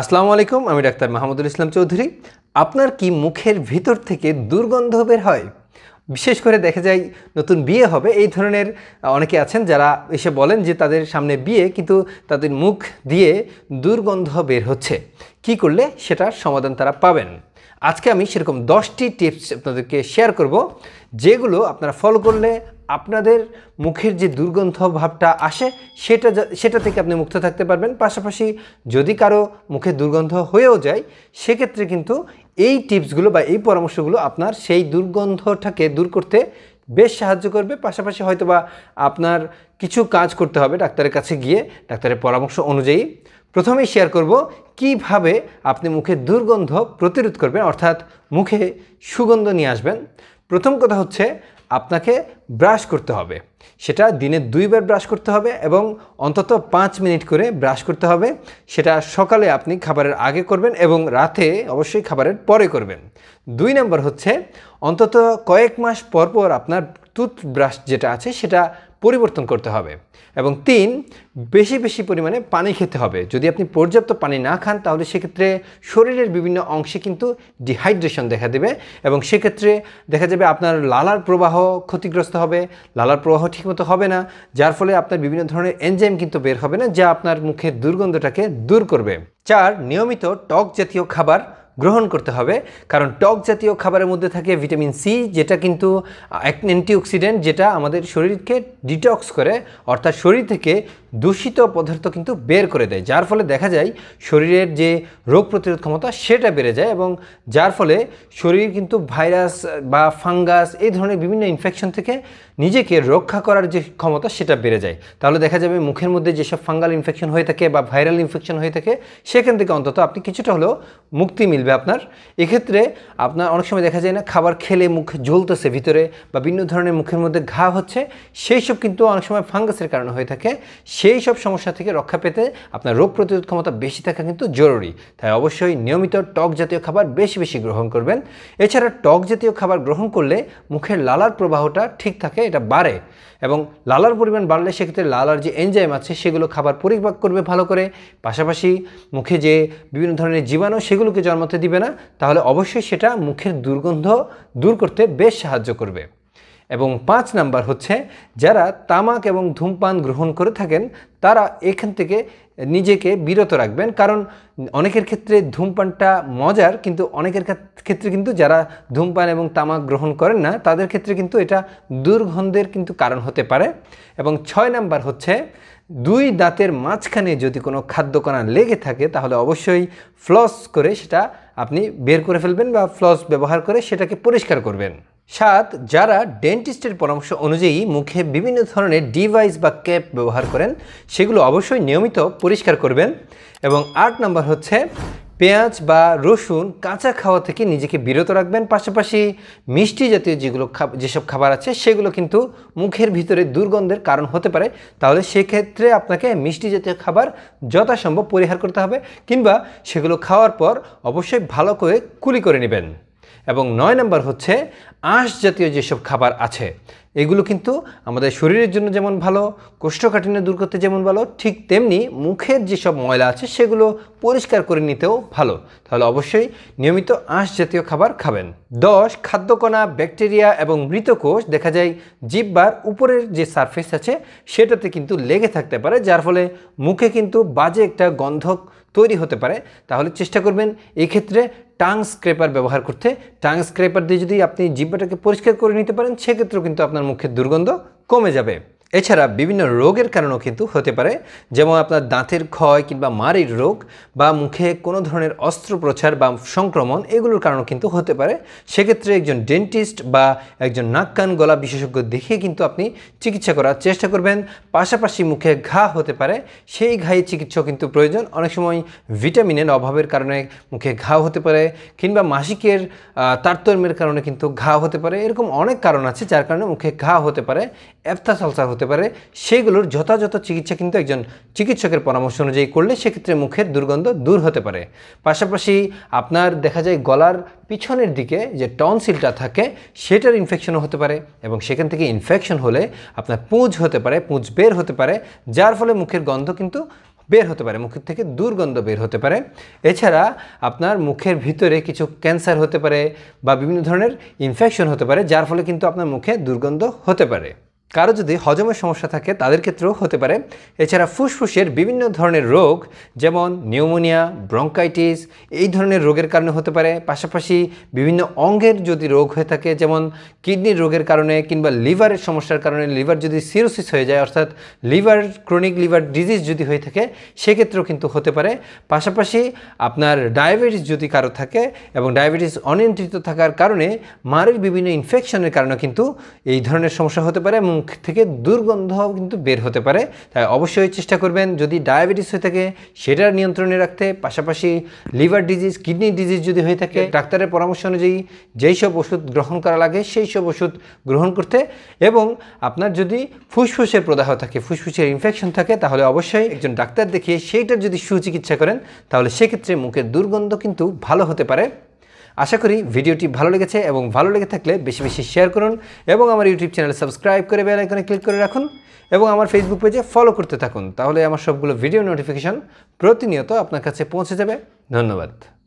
আসসালামু আলাইকুম আমি ডাক্তার মাহমুদুল ইসলাম চৌধুরী আপনার কি মুখের ভিতর থেকে দুর্গন্ধ বের হয় বিশেষ করে দেখা যায় নতুন বিয়ে হবে এই ধরনের অনেকে আছেন যারা এসে বলেন যে তাদের সামনে বিয়ে কিন্তু তাদের মুখ দিয়ে দুর্গন্ধ বের হচ্ছে কি করলে সেটার সমাধান তারা পাবেন আজকে আমি সেরকম দশটি টিপস আপনাদেরকে শেয়ার করব যেগুলো আপনারা ফলো করলে আপনাদের মুখের যে দুর্গন্ধ ভাবটা আসে সেটা সেটা থেকে আপনি মুক্ত থাকতে পারবেন পাশাপাশি যদি কারো মুখে দুর্গন্ধ হয়েও যায় সেক্ষেত্রে কিন্তু এই টিপসগুলো বা এই পরামর্শগুলো আপনার সেই দুর্গন্ধটাকে দূর করতে বেশ সাহায্য করবে পাশাপাশি হয়তোবা আপনার কিছু কাজ করতে হবে ডাক্তারের কাছে গিয়ে ডাক্তারের পরামর্শ অনুযায়ী প্রথমেই শেয়ার করব কিভাবে আপনি মুখে দুর্গন্ধ প্রতিরোধ করবেন অর্থাৎ মুখে সুগন্ধ নিয়ে আসবেন প্রথম কথা হচ্ছে আপনাকে ব্রাশ করতে হবে সেটা দিনে দুইবার ব্রাশ করতে হবে এবং অন্তত পাঁচ মিনিট করে ব্রাশ করতে হবে সেটা সকালে আপনি খাবারের আগে করবেন এবং রাতে অবশ্যই খাবারের পরে করবেন দুই নম্বর হচ্ছে অন্তত কয়েক মাস পর পর আপনার টুথব্রাশ যেটা আছে সেটা পরিবর্তন করতে হবে এবং তিন বেশি বেশি পরিমাণে পানি খেতে হবে যদি আপনি পর্যাপ্ত পানি না খান তাহলে সেক্ষেত্রে শরীরের বিভিন্ন অংশে কিন্তু ডিহাইড্রেশন দেখা দেবে এবং সেক্ষেত্রে দেখা যাবে আপনার লালার প্রবাহ ক্ষতিগ্রস্ত হবে লালার প্রবাহ ঠিকমতো হবে না যার ফলে আপনার বিভিন্ন ধরনের এনজাইম কিন্তু বের হবে না যা আপনার মুখের দুর্গন্ধটাকে দূর করবে চার নিয়মিত টক জাতীয় খাবার গ্রহণ করতে হবে কারণ টক জাতীয় খাবারের মধ্যে থাকে ভিটামিন সি যেটা কিন্তু অ্যান্টিঅক্সিডেন্ট যেটা আমাদের শরীরকে ডিটক্স করে অর্থাৎ শরীর থেকে দূষিত পদার্থ কিন্তু বের করে দেয় যার ফলে দেখা যায় শরীরের যে রোগ প্রতিরোধ ক্ষমতা সেটা বেড়ে যায় এবং যার ফলে শরীর কিন্তু ভাইরাস বা ফাঙ্গাস এই ধরনের বিভিন্ন ইনফেকশন থেকে নিজেকে রক্ষা করার যে ক্ষমতা সেটা বেড়ে যায় তাহলে দেখা যাবে মুখের মধ্যে যেসব ফাঙ্গাল ইনফেকশন হয়ে থাকে বা ভাইরাল ইনফেকশন হয়ে থাকে সেখান থেকে অন্তত আপনি কিছুটা হলেও মুক্তি মিলবে আপনার এক্ষেত্রে আপনার অনেক সময় দেখা যায় না খাবার খেলে মুখ জ্বলতেছে ভিতরে বা বিভিন্ন ধরনের মুখের মধ্যে ঘা হচ্ছে সেই সব কিন্তু অনেক সময় ফাঙ্গাসের কারণে হয়ে থাকে সেই সব সমস্যা থেকে রক্ষা পেতে আপনার রোগ প্রতিরোধ ক্ষমতা বেশি থাকা কিন্তু জরুরি তাই অবশ্যই নিয়মিত টক জাতীয় খাবার বেশি বেশি গ্রহণ করবেন এছাড়া টক জাতীয় খাবার গ্রহণ করলে মুখের লালার প্রবাহটা ঠিক থাকে এটা বাড়ে এবং লালার পরিমাণ বাড়লে সেক্ষেত্রে লালার যে এনজাইম আছে সেগুলো খাবার পরিপাক করবে ভালো করে পাশাপাশি মুখে যে বিভিন্ন ধরনের জীবাণু সেগুলোকে জন্মতে দিবে না তাহলে অবশ্যই সেটা মুখের দুর্গন্ধ দূর করতে বেশ সাহায্য করবে এবং পাঁচ নাম্বার হচ্ছে যারা তামাক এবং ধূমপান গ্রহণ করে থাকেন তারা এখান থেকে নিজেকে বিরত রাখবেন কারণ অনেকের ক্ষেত্রে ধূমপানটা মজার কিন্তু অনেকের ক্ষেত্রে কিন্তু যারা ধূমপান এবং তামাক গ্রহণ করেন না তাদের ক্ষেত্রে কিন্তু এটা দুর্গন্ধের কিন্তু কারণ হতে পারে এবং ছয় নাম্বার হচ্ছে দুই দাঁতের মাঝখানে যদি কোনো খাদ্যকণা লেগে থাকে তাহলে অবশ্যই ফ্লস করে সেটা আপনি বের করে ফেলবেন বা ফ্লস ব্যবহার করে সেটাকে পরিষ্কার করবেন সাত যারা ডেন্টিস্টের পরামর্শ অনুযায়ী মুখে বিভিন্ন ধরনের ডিভাইস বা ক্যাপ ব্যবহার করেন সেগুলো অবশ্যই নিয়মিত পরিষ্কার করবেন এবং আট নম্বর হচ্ছে পেঁয়াজ বা রসুন কাঁচা খাওয়া থেকে নিজেকে বিরত রাখবেন পাশাপাশি মিষ্টি জাতীয় যেগুলো যেসব খাবার আছে সেগুলো কিন্তু মুখের ভিতরে দুর্গন্ধের কারণ হতে পারে তাহলে সেক্ষেত্রে আপনাকে মিষ্টি জাতীয় খাবার যথাসম্ভব পরিহার করতে হবে কিংবা সেগুলো খাওয়ার পর অবশ্যই ভালো করে কুলি করে নেবেন এবং নয় নম্বর হচ্ছে আঁশ জাতীয় যেসব খাবার আছে এগুলো কিন্তু আমাদের শরীরের জন্য যেমন ভালো কোষ্ঠকাঠিন্য দূর করতে যেমন ভালো ঠিক তেমনি মুখের যেসব ময়লা আছে সেগুলো পরিষ্কার করে নিতেও ভালো তাহলে অবশ্যই নিয়মিত আঁশ জাতীয় খাবার খাবেন দশ খাদ্যকণা ব্যাকটেরিয়া এবং মৃতকোষ দেখা যায় জিব্বার উপরের যে সারফেস আছে সেটাতে কিন্তু লেগে থাকতে পারে যার ফলে মুখে কিন্তু বাজে একটা গন্ধক তৈরি হতে পারে তাহলে চেষ্টা করবেন এই ক্ষেত্রে টাং স্ক্রেপার ব্যবহার করতে টাং স্ক্রেপার দিয়ে যদি আপনি জিব্বাটাকে পরিষ্কার করে নিতে পারেন সেক্ষেত্রেও কিন্তু আপনার মুখের দুর্গন্ধ কমে যাবে এছাড়া বিভিন্ন রোগের কারণেও কিন্তু হতে পারে যেমন আপনার দাঁতের ক্ষয় কিংবা মারির রোগ বা মুখে কোনো ধরনের অস্ত্রোপ্রচার বা সংক্রমণ এগুলোর কারণেও কিন্তু হতে পারে সেক্ষেত্রে একজন ডেন্টিস্ট বা একজন নাক কান গলা বিশেষজ্ঞ দেখে কিন্তু আপনি চিকিৎসা করার চেষ্টা করবেন পাশাপাশি মুখে ঘা হতে পারে সেই ঘায়ে চিকিৎসা কিন্তু প্রয়োজন অনেক সময় ভিটামিনের অভাবের কারণে মুখে ঘা হতে পারে কিংবা মাসিকের তারতম্যের কারণে কিন্তু ঘা হতে পারে এরকম অনেক কারণ আছে যার কারণে মুখে ঘা হতে পারে অ্যাপথাসলসা হতে করতে পারে সেগুলোর যথাযথ চিকিৎসা কিন্তু একজন চিকিৎসকের পরামর্শ অনুযায়ী করলে সেক্ষেত্রে মুখের দুর্গন্ধ দূর হতে পারে পাশাপাশি আপনার দেখা যায় গলার পিছনের দিকে যে টনসিলটা থাকে সেটার ইনফেকশনও হতে পারে এবং সেখান থেকে ইনফেকশন হলে আপনার পুঁজ হতে পারে পুঁজ বের হতে পারে যার ফলে মুখের গন্ধ কিন্তু বের হতে পারে মুখের থেকে দুর্গন্ধ বের হতে পারে এছাড়া আপনার মুখের ভিতরে কিছু ক্যান্সার হতে পারে বা বিভিন্ন ধরনের ইনফেকশন হতে পারে যার ফলে কিন্তু আপনার মুখে দুর্গন্ধ হতে পারে কারো যদি হজমের সমস্যা থাকে তাদের ক্ষেত্রেও হতে পারে এছাড়া ফুসফুসের বিভিন্ন ধরনের রোগ যেমন নিউমোনিয়া ব্রঙ্কাইটিস এই ধরনের রোগের কারণে হতে পারে পাশাপাশি বিভিন্ন অঙ্গের যদি রোগ হয়ে থাকে যেমন কিডনির রোগের কারণে কিংবা লিভারের সমস্যার কারণে লিভার যদি সিরোসিস হয়ে যায় অর্থাৎ লিভার ক্রনিক লিভার ডিজিজ যদি হয়ে থাকে সেক্ষেত্রেও কিন্তু হতে পারে পাশাপাশি আপনার ডায়াবেটিস যদি কারো থাকে এবং ডায়াবেটিস অনিয়ন্ত্রিত থাকার কারণে মারের বিভিন্ন ইনফেকশনের কারণে কিন্তু এই ধরনের সমস্যা হতে পারে এবং মুখ থেকে দুর্গন্ধ কিন্তু বের হতে পারে তাই অবশ্যই চেষ্টা করবেন যদি ডায়াবেটিস হয়ে থাকে সেটার নিয়ন্ত্রণে রাখতে পাশাপাশি লিভার ডিজিজ কিডনি ডিজিজ যদি হয়ে থাকে ডাক্তারের পরামর্শ অনুযায়ী যেই সব ওষুধ গ্রহণ করা লাগে সেই সব ওষুধ গ্রহণ করতে এবং আপনার যদি ফুসফুসের প্রদাহ থাকে ফুসফুসের ইনফেকশন থাকে তাহলে অবশ্যই একজন ডাক্তার দেখিয়ে সেইটার যদি সুচিকিৎসা করেন তাহলে সেক্ষেত্রে মুখের দুর্গন্ধ কিন্তু ভালো হতে পারে আশা করি ভিডিওটি ভালো লেগেছে এবং ভালো লেগে থাকলে বেশি বেশি শেয়ার করুন এবং আমার ইউটিউব চ্যানেল সাবস্ক্রাইব করে বেল আইকনে ক্লিক করে রাখুন এবং আমার ফেসবুক পেজে ফলো করতে থাকুন তাহলে আমার সবগুলো ভিডিও নোটিফিকেশান প্রতিনিয়ত আপনার কাছে পৌঁছে যাবে ধন্যবাদ